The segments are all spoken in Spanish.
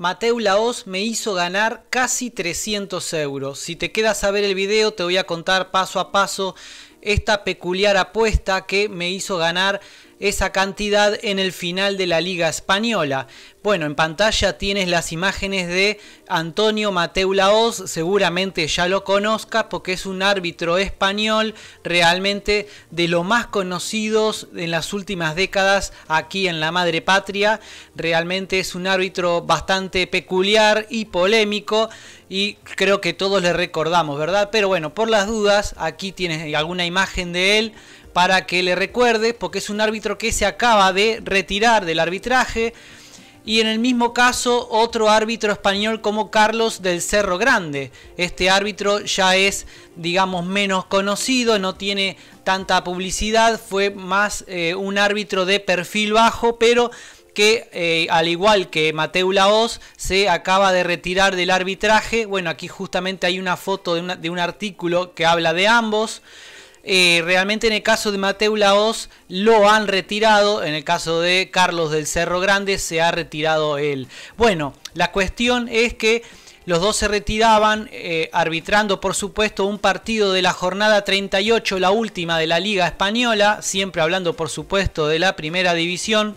Mateu Laos me hizo ganar casi 300 euros. Si te quedas a ver el video te voy a contar paso a paso esta peculiar apuesta que me hizo ganar esa cantidad en el final de la Liga Española. Bueno, en pantalla tienes las imágenes de Antonio Mateu Laoz, seguramente ya lo conozcas porque es un árbitro español realmente de los más conocidos en las últimas décadas aquí en la madre patria. Realmente es un árbitro bastante peculiar y polémico y creo que todos le recordamos, ¿verdad? Pero bueno, por las dudas, aquí tienes alguna imagen de él para que le recuerdes. porque es un árbitro que se acaba de retirar del arbitraje. Y en el mismo caso, otro árbitro español como Carlos del Cerro Grande. Este árbitro ya es, digamos, menos conocido, no tiene tanta publicidad, fue más eh, un árbitro de perfil bajo, pero que eh, al igual que Mateu Laos, se acaba de retirar del arbitraje. Bueno, aquí justamente hay una foto de, un artículo que habla de ambos. Eh, realmente en el caso de Mateu Laos lo han retirado, en el caso de Carlos del Cerro Grande se ha retirado él. Bueno, la cuestión es que los dos se retiraban, eh, arbitrando por supuesto un partido de la jornada 38, la última de la Liga Española, siempre hablando por supuesto de la primera división.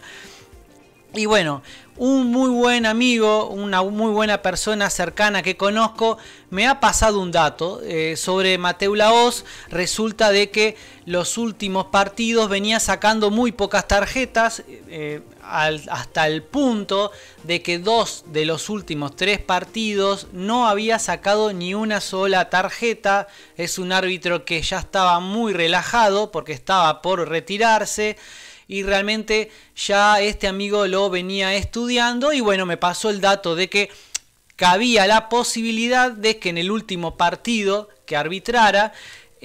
Y bueno, un muy buen amigo, una muy buena persona cercana que conozco, me ha pasado un dato eh, sobre Mateo Laoz. Resulta de que los últimos partidos venía sacando muy pocas tarjetas, eh, hasta el punto de que dos de los últimos tres partidos no había sacado ni una sola tarjeta. Es un árbitro que ya estaba muy relajado porque estaba por retirarse y realmente ya este amigo lo venía estudiando y bueno, me pasó el dato de que cabía la posibilidad de que en el último partido que arbitrara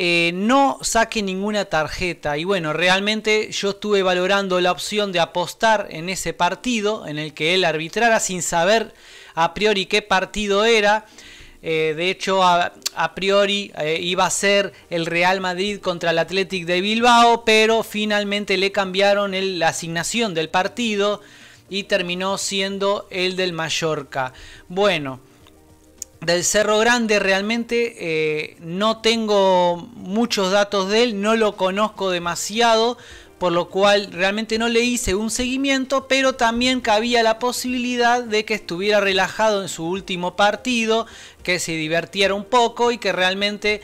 eh, no saque ninguna tarjeta. Y bueno, realmente yo estuve valorando la opción de apostar en ese partido en el que él arbitrara sin saber a priori qué partido era. Eh, de hecho, a, priori eh, iba a ser el Real Madrid contra el Athletic de Bilbao, pero finalmente le cambiaron la asignación del partido y terminó siendo el del Mallorca. Bueno, del Cerro Grande realmente eh, no tengo muchos datos de él, no lo conozco demasiado, por lo cual realmente no le hice un seguimiento, pero también cabía la posibilidad de que estuviera relajado en su último partido, que se divertiera un poco y que realmente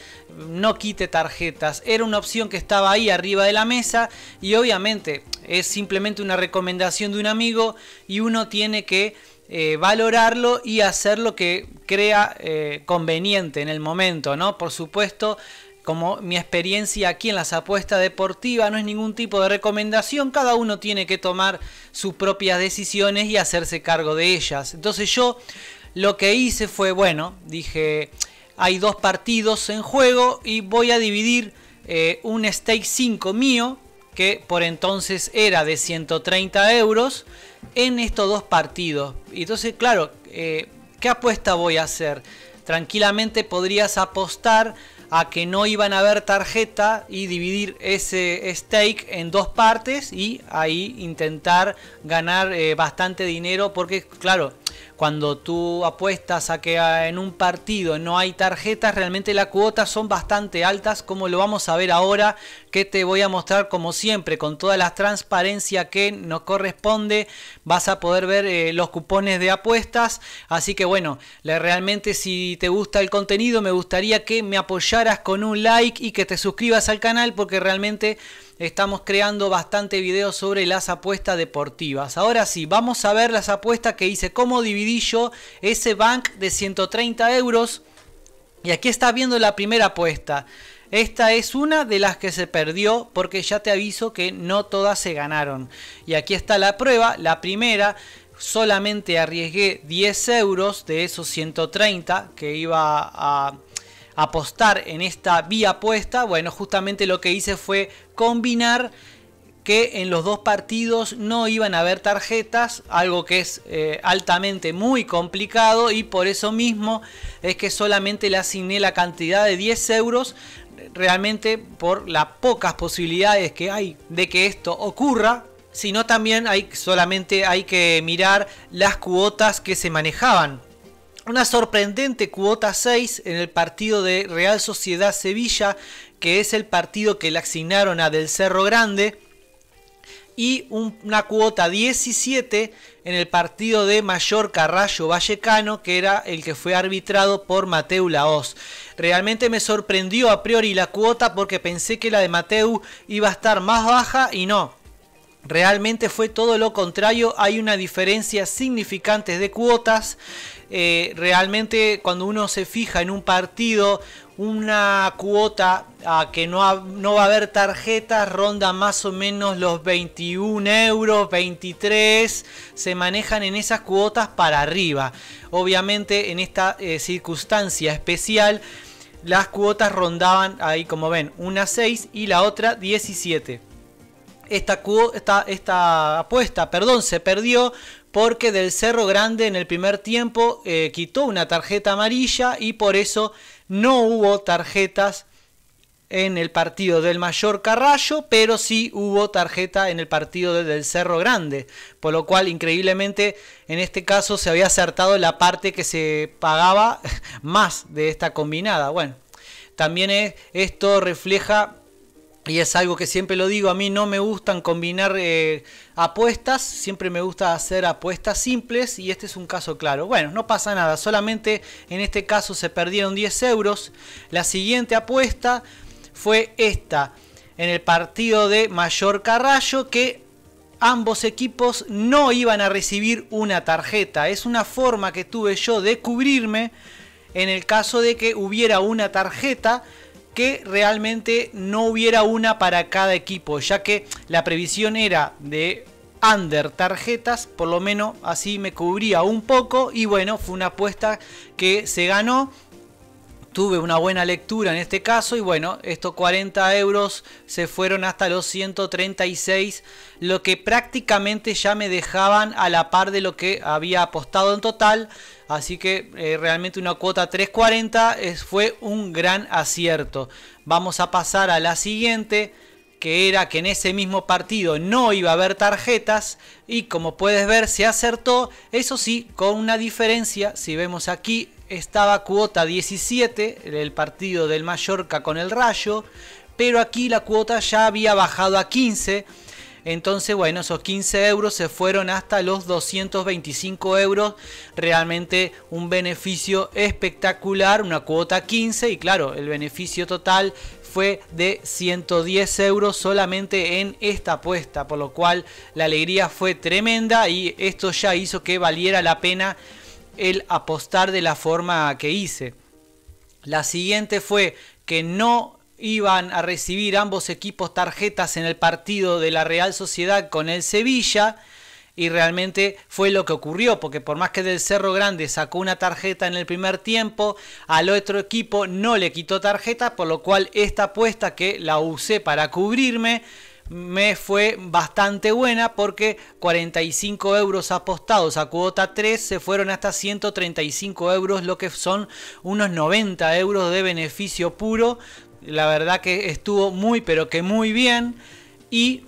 no quite tarjetas. Era una opción que estaba ahí arriba de la mesa y obviamente es simplemente una recomendación de un amigo y uno tiene que eh, valorarlo y hacer lo que crea eh, conveniente en el momento, ¿no? Por supuesto, como mi experiencia aquí en las apuestas deportivas no es ningún tipo de recomendación, cada uno tiene que tomar sus propias decisiones y hacerse cargo de ellas. Entonces yo lo que hice fue, bueno, dije, hay dos partidos en juego y voy a dividir eh, un stake 5 mío, que por entonces era de 130 euros, en estos dos partidos. Y entonces, claro, eh, ¿qué apuesta voy a hacer? tranquilamente podrías apostar a que no iban a haber tarjeta y dividir ese stake en dos partes y ahí intentar ganar eh, bastante dinero porque claro cuando tú apuestas a que ah, en un partido no hay tarjetas, realmente las cuotas son bastante altas, como lo vamos a ver ahora, que te voy a mostrar como siempre, con toda la transparencia que nos corresponde, vas a poder ver eh, los cupones de apuestas, así que bueno, realmente si te gusta el contenido, me gustaría que me apoyaras con un like y que te suscribas al canal, porque realmente estamos creando bastante videos sobre las apuestas deportivas. Ahora sí, vamos a ver las apuestas que hice, cómo dividí yo ese bank de 130 euros. Y aquí está viendo la primera apuesta. Esta es una de las que se perdió porque ya te aviso que no todas se ganaron. Y aquí está la prueba, la primera. Solamente arriesgué 10 euros de esos 130 que iba a apostar en esta vía puesta, bueno, justamente lo que hice fue combinar que en los dos partidos no iban a haber tarjetas, algo que es eh, altamente muy complicado y por eso mismo es que solamente le asigné la cantidad de 10 euros realmente por las pocas posibilidades que hay de que esto ocurra, sino también hay, solamente hay que mirar las cuotas que se manejaban una sorprendente cuota 6 en el partido de Real Sociedad Sevilla, que es el partido que le asignaron a Del Cerro Grande, y una cuota 17 en el partido de Mayor Carrallo Vallecano, que era el que fue arbitrado por Mateu Laos Realmente me sorprendió a priori la cuota porque pensé que la de Mateu iba a estar más baja y no Realmente fue todo lo contrario, hay una diferencia significante de cuotas. Eh, realmente cuando uno se fija en un partido, una cuota a ah, que no, va a haber tarjetas ronda más o menos los 21 euros, 23, se manejan en esas cuotas para arriba. Obviamente en esta eh, circunstancia especial las cuotas rondaban ahí como ven, una 6 y la otra 17. Esta, apuesta perdón, se perdió porque del Cerro Grande en el primer tiempo eh, quitó una tarjeta amarilla y por eso no hubo tarjetas en el partido del Mayor Carrallo, pero sí hubo tarjeta en el partido del Cerro Grande, por lo cual increíblemente en este caso se había acertado la parte que se pagaba más de esta combinada. Bueno, también esto refleja y es algo que siempre lo digo, a mí no me gustan combinar eh, apuestas, siempre me gusta hacer apuestas simples y este es un caso claro. Bueno, no pasa nada, solamente en este caso se perdieron 10 euros. La siguiente apuesta fue esta, en el partido de Mayor Carrallo que ambos equipos no iban a recibir una tarjeta. Es una forma que tuve yo de cubrirme en el caso de que hubiera una tarjeta que realmente no hubiera una para cada equipo, ya que la previsión era de under tarjetas, por lo menos así me cubría un poco y bueno, fue una apuesta que se ganó. Tuve una buena lectura en este caso y bueno, estos 40 euros se fueron hasta los 136, lo que prácticamente ya me dejaban a la par de lo que había apostado en total. Así que eh, realmente una cuota 340 es, fue un gran acierto. Vamos a pasar a la siguiente, que era que en ese mismo partido no iba a haber tarjetas. Y como puedes ver, se acertó. Eso sí, con una diferencia. Si vemos aquí, estaba cuota 17, el partido del Mallorca con el Rayo. Pero aquí la cuota ya había bajado a 15 entonces, bueno, esos 15 euros se fueron hasta los 225 euros. Realmente un beneficio espectacular, una cuota 15 y claro, el beneficio total fue de 110 euros solamente en esta apuesta, por lo cual la alegría fue tremenda y esto ya hizo que valiera la pena el apostar de la forma que hice. La siguiente fue que no iban a recibir ambos equipos tarjetas en el partido de la Real Sociedad con el Sevilla. Y realmente fue lo que ocurrió, porque por más que del Cerro Grande sacó una tarjeta en el primer tiempo, al otro equipo no le quitó tarjeta, por lo cual esta apuesta que la usé para cubrirme me fue bastante buena porque 45 euros apostados a cuota 3 se fueron hasta 135 euros, lo que son unos 90 euros de beneficio puro la verdad que estuvo muy, pero que muy bien. Y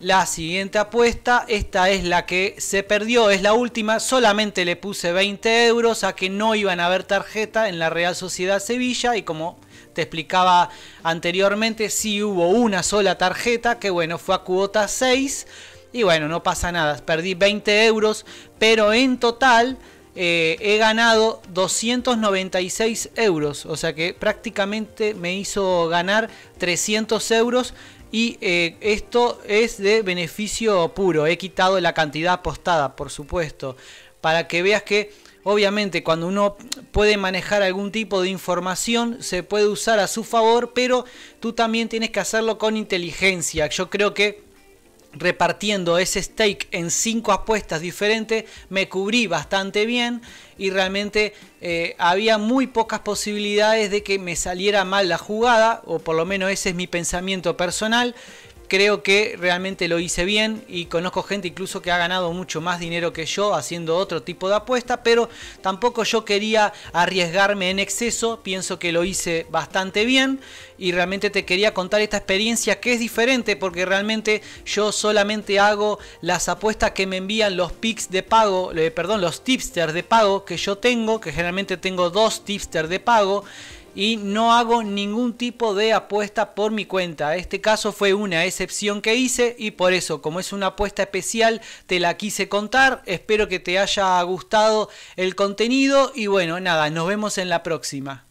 la siguiente apuesta, esta es la que se perdió, es la última, solamente le puse 20 euros a que no iban a haber tarjeta en la Real Sociedad Sevilla y como te explicaba anteriormente, sí hubo una sola tarjeta que bueno, fue a cuota 6 y bueno, no pasa nada, perdí 20 euros, pero en total eh, he ganado 296 euros. O sea que prácticamente me hizo ganar 300 euros. Y eh, esto es de beneficio puro. He quitado la cantidad apostada, por supuesto. Para que veas que obviamente cuando uno puede manejar algún tipo de información se puede usar a su favor, pero tú también tienes que hacerlo con inteligencia. Yo creo que repartiendo ese stake en cinco apuestas diferentes, me cubrí bastante bien y realmente eh, había muy pocas posibilidades de que me saliera mal la jugada, o por lo menos ese es mi pensamiento personal creo que realmente lo hice bien y conozco gente incluso que ha ganado mucho más dinero que yo haciendo otro tipo de apuesta, pero tampoco yo quería arriesgarme en exceso, pienso que lo hice bastante bien y realmente te quería contar esta experiencia que es diferente porque realmente yo solamente hago las apuestas que me envían los picks de pago, eh, perdón, los tipsters de pago que yo tengo, que generalmente tengo dos tipsters de pago y no hago ningún tipo de apuesta por mi cuenta. Este caso fue una excepción que hice y por eso, como es una apuesta especial, te la quise contar. Espero que te haya gustado el contenido y bueno, nada, nos vemos en la próxima.